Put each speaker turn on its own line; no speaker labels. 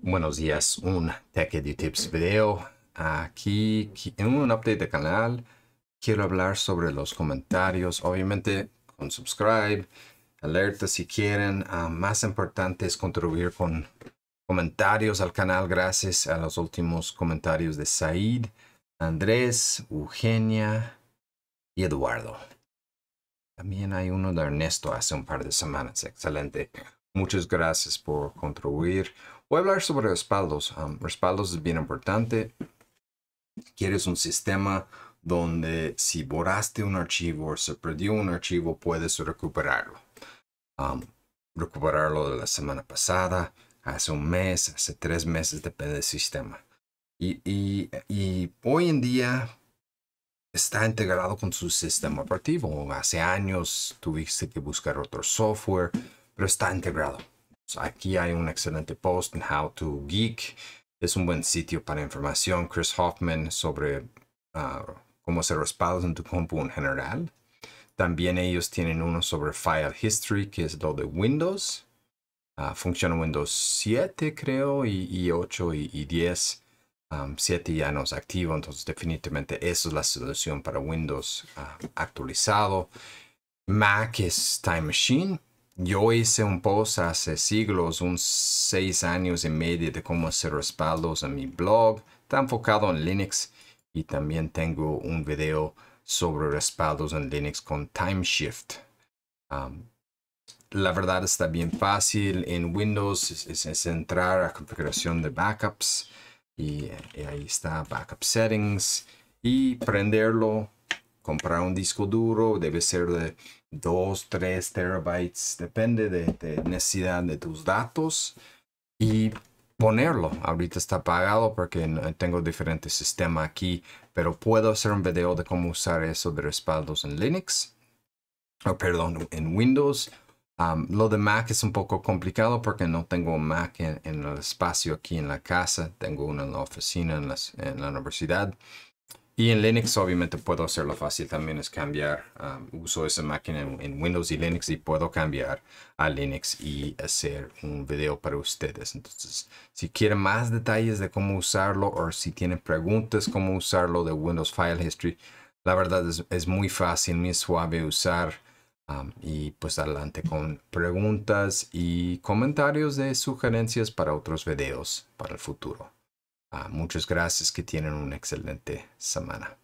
Buenos días, un Tech Tips video. Aquí en un update de canal quiero hablar sobre los comentarios. Obviamente con subscribe, alerta si quieren. Ah, más importante es contribuir con comentarios al canal gracias a los últimos comentarios de Said, Andrés, Eugenia y Eduardo. También hay uno de Ernesto hace un par de semanas. Excelente. Muchas gracias por contribuir. Voy a hablar sobre respaldos. respaldos es bien importante. Quieres un sistema donde si borraste un archivo o se perdió un archivo, puedes recuperarlo. recuperarlo de la semana pasada, hace un mes, hace tres meses, depende del sistema. y hoy en día está integrado con su sistema operativo. Hace años tuviste que buscar otro software pero está integrado. Aquí hay un excelente post en How to Geek. Es un buen sitio para información. Chris Hoffman sobre ah, cómo hacer respaldos en tu compu en general. También ellos tienen uno sobre File History, que es lo de Windows. Ah, funciona Windows 7, creo, y, 8 y, 10. 7 ah, ya no es activo, entonces definitivamente eso es la solución para Windows actualizado. Mac es Time Machine, yo hice un post hace siglos, unos seis años y medio, de cómo hacer respaldos en mi blog. Está enfocado en Linux. Y también tengo un video sobre respaldos en Linux con TimeShift. la verdad está bien fácil. En Windows es, entrar a configuración de backups. Eh, y ahí está Backup Settings. Y prenderlo comprar un disco duro debe ser de 2, 3 terabytes, depende de, la necesidad de tus datos y ponerlo. Ahorita está apagado porque tengo diferentes sistemas aquí, pero puedo hacer un video de cómo usar eso de respaldos en Linux, perdón, en Windows. lo de Mac es un poco complicado porque no tengo Mac en, el espacio aquí en la casa, tengo uno en la oficina, en la universidad. Y en Linux obviamente puedo hacerlo fácil también, es cambiar. Um, uso esa máquina en, Windows y Linux y puedo cambiar a Linux y hacer un video para ustedes. Entonces, si quieren más detalles de cómo usarlo o si tienen preguntas cómo usarlo de Windows File History, la verdad es, muy fácil, muy suave usar. Um, y pues adelante con preguntas y comentarios de sugerencias para otros videos para el futuro. Ah, muchas gracias, que tienen una excelente semana.